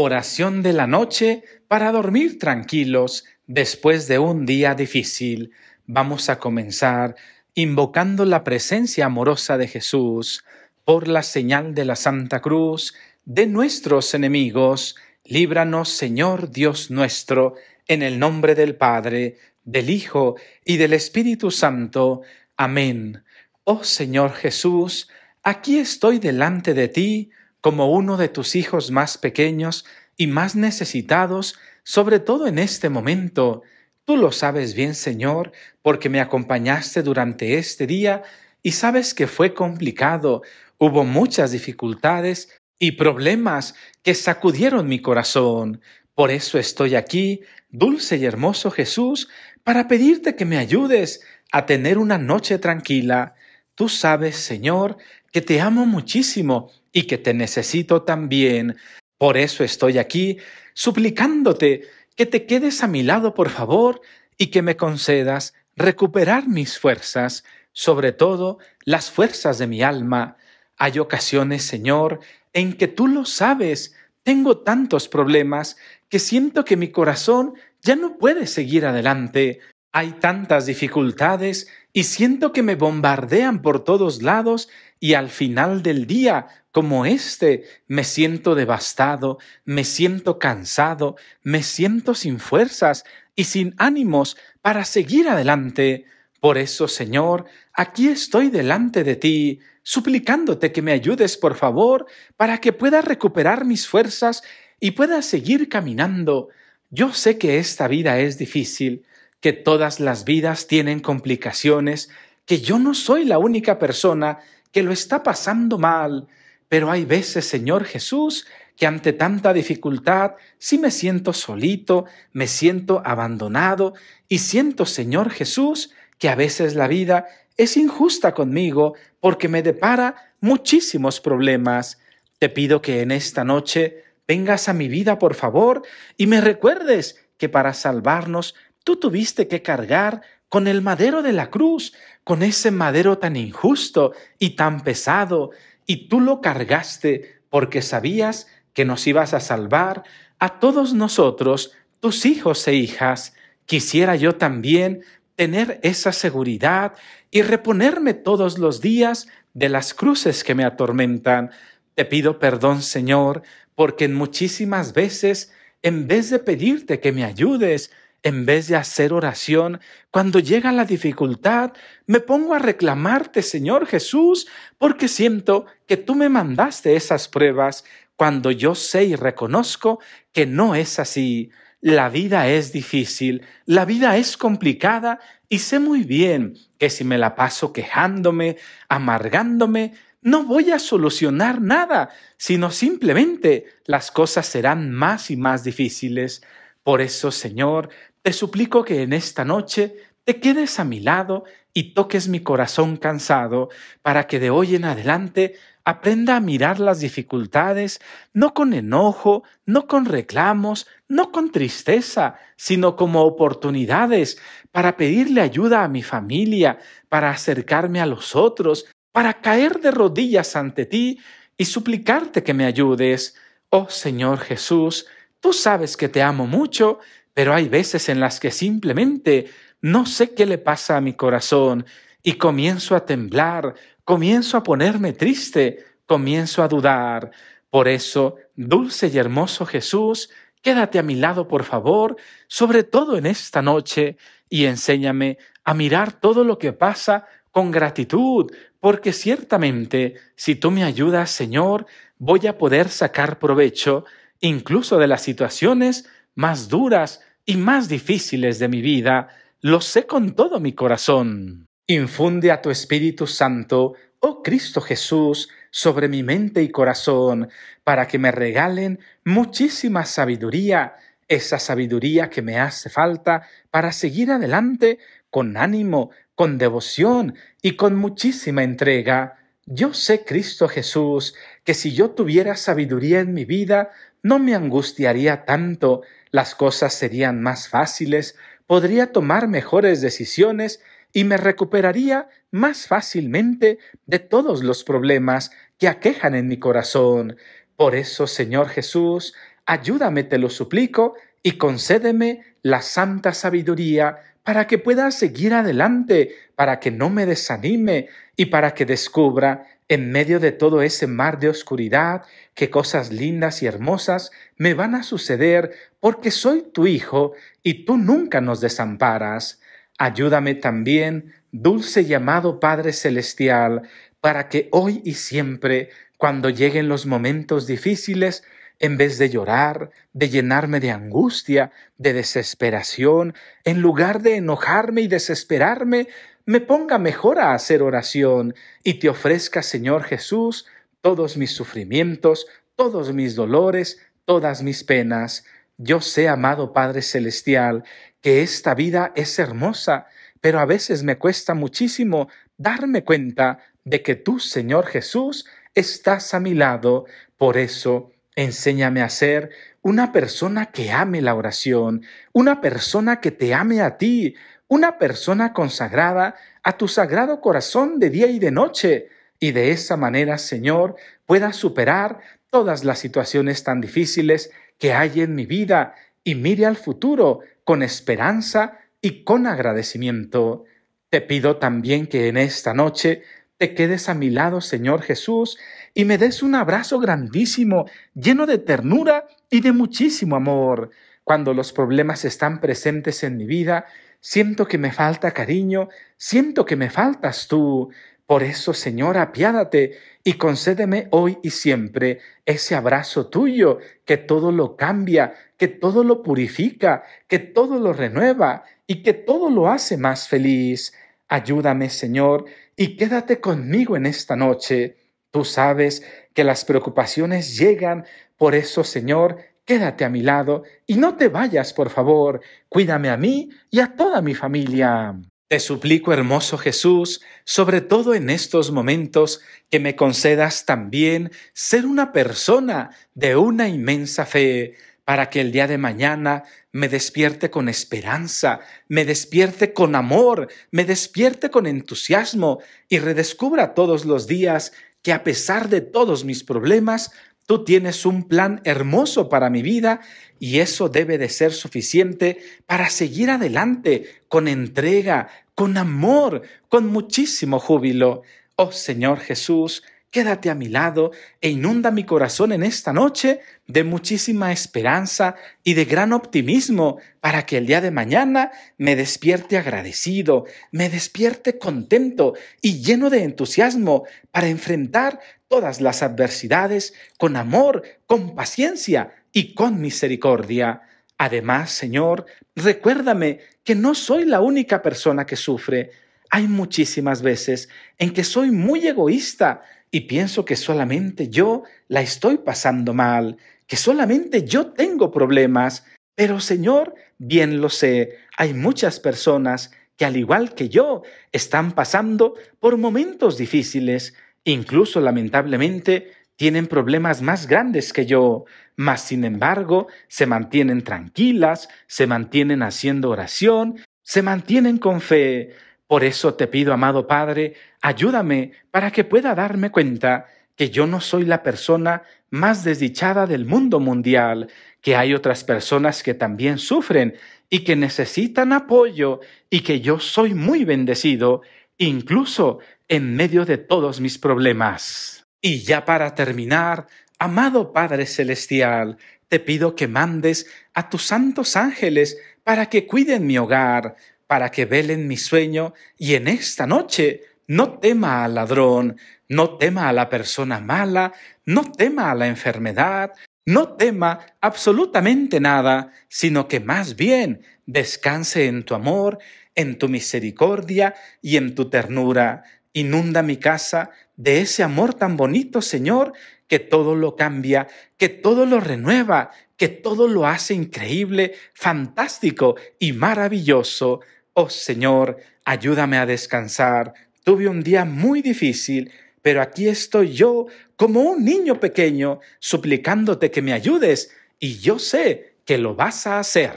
Oración de la noche para dormir tranquilos después de un día difícil. Vamos a comenzar invocando la presencia amorosa de Jesús por la señal de la Santa Cruz de nuestros enemigos. Líbranos, Señor Dios nuestro, en el nombre del Padre, del Hijo y del Espíritu Santo. Amén. Oh Señor Jesús, aquí estoy delante de ti como uno de tus hijos más pequeños y más necesitados, sobre todo en este momento. Tú lo sabes bien, Señor, porque me acompañaste durante este día y sabes que fue complicado, hubo muchas dificultades y problemas que sacudieron mi corazón. Por eso estoy aquí, dulce y hermoso Jesús, para pedirte que me ayudes a tener una noche tranquila. Tú sabes, Señor, que te amo muchísimo y que te necesito también. Por eso estoy aquí, suplicándote que te quedes a mi lado, por favor, y que me concedas recuperar mis fuerzas, sobre todo las fuerzas de mi alma. Hay ocasiones, Señor, en que tú lo sabes, tengo tantos problemas que siento que mi corazón ya no puede seguir adelante. Hay tantas dificultades y siento que me bombardean por todos lados y al final del día, como este, me siento devastado, me siento cansado, me siento sin fuerzas y sin ánimos para seguir adelante. Por eso, Señor, aquí estoy delante de ti, suplicándote que me ayudes, por favor, para que pueda recuperar mis fuerzas y pueda seguir caminando. Yo sé que esta vida es difícil, que todas las vidas tienen complicaciones, que yo no soy la única persona que lo está pasando mal, pero hay veces, Señor Jesús, que ante tanta dificultad sí me siento solito, me siento abandonado y siento, Señor Jesús, que a veces la vida es injusta conmigo porque me depara muchísimos problemas. Te pido que en esta noche vengas a mi vida, por favor, y me recuerdes que para salvarnos tú tuviste que cargar con el madero de la cruz, con ese madero tan injusto y tan pesado, y tú lo cargaste porque sabías que nos ibas a salvar, a todos nosotros, tus hijos e hijas, quisiera yo también tener esa seguridad y reponerme todos los días de las cruces que me atormentan. Te pido perdón, Señor, porque muchísimas veces, en vez de pedirte que me ayudes, en vez de hacer oración, cuando llega la dificultad, me pongo a reclamarte, Señor Jesús, porque siento que tú me mandaste esas pruebas cuando yo sé y reconozco que no es así. La vida es difícil, la vida es complicada y sé muy bien que si me la paso quejándome, amargándome, no voy a solucionar nada, sino simplemente las cosas serán más y más difíciles. Por eso, Señor, te suplico que en esta noche te quedes a mi lado y toques mi corazón cansado para que de hoy en adelante aprenda a mirar las dificultades no con enojo, no con reclamos, no con tristeza, sino como oportunidades para pedirle ayuda a mi familia, para acercarme a los otros, para caer de rodillas ante ti y suplicarte que me ayudes. Oh Señor Jesús, Tú sabes que te amo mucho, pero hay veces en las que simplemente no sé qué le pasa a mi corazón y comienzo a temblar, comienzo a ponerme triste, comienzo a dudar. Por eso, dulce y hermoso Jesús, quédate a mi lado, por favor, sobre todo en esta noche, y enséñame a mirar todo lo que pasa con gratitud, porque ciertamente, si tú me ayudas, Señor, voy a poder sacar provecho incluso de las situaciones más duras y más difíciles de mi vida, lo sé con todo mi corazón. Infunde a tu Espíritu Santo, oh Cristo Jesús, sobre mi mente y corazón, para que me regalen muchísima sabiduría, esa sabiduría que me hace falta para seguir adelante con ánimo, con devoción y con muchísima entrega. Yo sé, Cristo Jesús, que si yo tuviera sabiduría en mi vida, no me angustiaría tanto, las cosas serían más fáciles, podría tomar mejores decisiones y me recuperaría más fácilmente de todos los problemas que aquejan en mi corazón. Por eso, Señor Jesús, ayúdame, te lo suplico, y concédeme la santa sabiduría para que pueda seguir adelante, para que no me desanime y para que descubra en medio de todo ese mar de oscuridad, qué cosas lindas y hermosas me van a suceder porque soy tu hijo y tú nunca nos desamparas. Ayúdame también, dulce llamado Padre Celestial, para que hoy y siempre, cuando lleguen los momentos difíciles, en vez de llorar, de llenarme de angustia, de desesperación, en lugar de enojarme y desesperarme, me ponga mejor a hacer oración y te ofrezca, Señor Jesús, todos mis sufrimientos, todos mis dolores, todas mis penas. Yo sé, amado Padre Celestial, que esta vida es hermosa, pero a veces me cuesta muchísimo darme cuenta de que tú, Señor Jesús, estás a mi lado. Por eso, enséñame a ser una persona que ame la oración, una persona que te ame a ti, una persona consagrada a tu sagrado corazón de día y de noche, y de esa manera, Señor, pueda superar todas las situaciones tan difíciles que hay en mi vida y mire al futuro con esperanza y con agradecimiento. Te pido también que en esta noche te quedes a mi lado, Señor Jesús, y me des un abrazo grandísimo, lleno de ternura y de muchísimo amor. Cuando los problemas están presentes en mi vida, siento que me falta cariño, siento que me faltas tú. Por eso, Señor, apiádate y concédeme hoy y siempre ese abrazo tuyo que todo lo cambia, que todo lo purifica, que todo lo renueva y que todo lo hace más feliz. Ayúdame, Señor, y quédate conmigo en esta noche. Tú sabes que las preocupaciones llegan, por eso, Señor, quédate a mi lado y no te vayas, por favor, cuídame a mí y a toda mi familia. Te suplico, hermoso Jesús, sobre todo en estos momentos, que me concedas también ser una persona de una inmensa fe, para que el día de mañana me despierte con esperanza, me despierte con amor, me despierte con entusiasmo y redescubra todos los días que a pesar de todos mis problemas, Tú tienes un plan hermoso para mi vida y eso debe de ser suficiente para seguir adelante con entrega, con amor, con muchísimo júbilo. Oh Señor Jesús, Quédate a mi lado e inunda mi corazón en esta noche de muchísima esperanza y de gran optimismo para que el día de mañana me despierte agradecido, me despierte contento y lleno de entusiasmo para enfrentar todas las adversidades con amor, con paciencia y con misericordia. Además, Señor, recuérdame que no soy la única persona que sufre. Hay muchísimas veces en que soy muy egoísta y pienso que solamente yo la estoy pasando mal, que solamente yo tengo problemas, pero Señor, bien lo sé, hay muchas personas que al igual que yo están pasando por momentos difíciles, incluso lamentablemente tienen problemas más grandes que yo, mas sin embargo se mantienen tranquilas, se mantienen haciendo oración, se mantienen con fe, por eso te pido, amado Padre, ayúdame para que pueda darme cuenta que yo no soy la persona más desdichada del mundo mundial, que hay otras personas que también sufren y que necesitan apoyo y que yo soy muy bendecido, incluso en medio de todos mis problemas. Y ya para terminar, amado Padre Celestial, te pido que mandes a tus santos ángeles para que cuiden mi hogar, para que velen mi sueño y en esta noche no tema al ladrón, no tema a la persona mala, no tema a la enfermedad, no tema absolutamente nada, sino que más bien descanse en tu amor, en tu misericordia y en tu ternura. Inunda mi casa de ese amor tan bonito, Señor, que todo lo cambia, que todo lo renueva, que todo lo hace increíble, fantástico y maravilloso. Oh Señor, ayúdame a descansar. Tuve un día muy difícil, pero aquí estoy yo, como un niño pequeño, suplicándote que me ayudes, y yo sé que lo vas a hacer.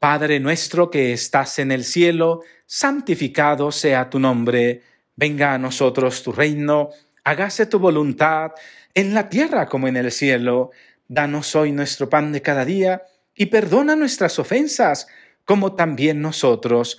Padre nuestro que estás en el cielo, santificado sea tu nombre. Venga a nosotros tu reino, hágase tu voluntad, en la tierra como en el cielo. Danos hoy nuestro pan de cada día, y perdona nuestras ofensas, como también nosotros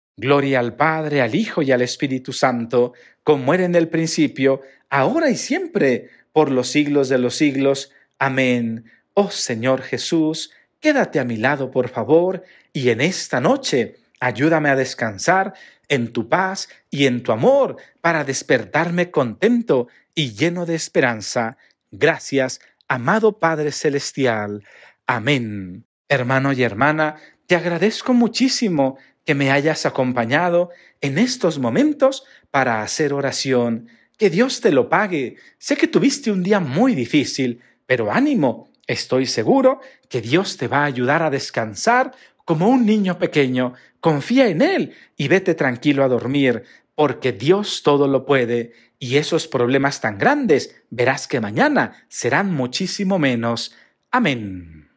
Gloria al Padre, al Hijo y al Espíritu Santo, como era en el principio, ahora y siempre, por los siglos de los siglos. Amén. Oh Señor Jesús, quédate a mi lado, por favor, y en esta noche ayúdame a descansar en tu paz y en tu amor para despertarme contento y lleno de esperanza. Gracias, amado Padre Celestial. Amén. Hermano y hermana, te agradezco muchísimo que me hayas acompañado en estos momentos para hacer oración. Que Dios te lo pague. Sé que tuviste un día muy difícil, pero ánimo, estoy seguro que Dios te va a ayudar a descansar como un niño pequeño. Confía en Él y vete tranquilo a dormir, porque Dios todo lo puede. Y esos problemas tan grandes, verás que mañana serán muchísimo menos. Amén.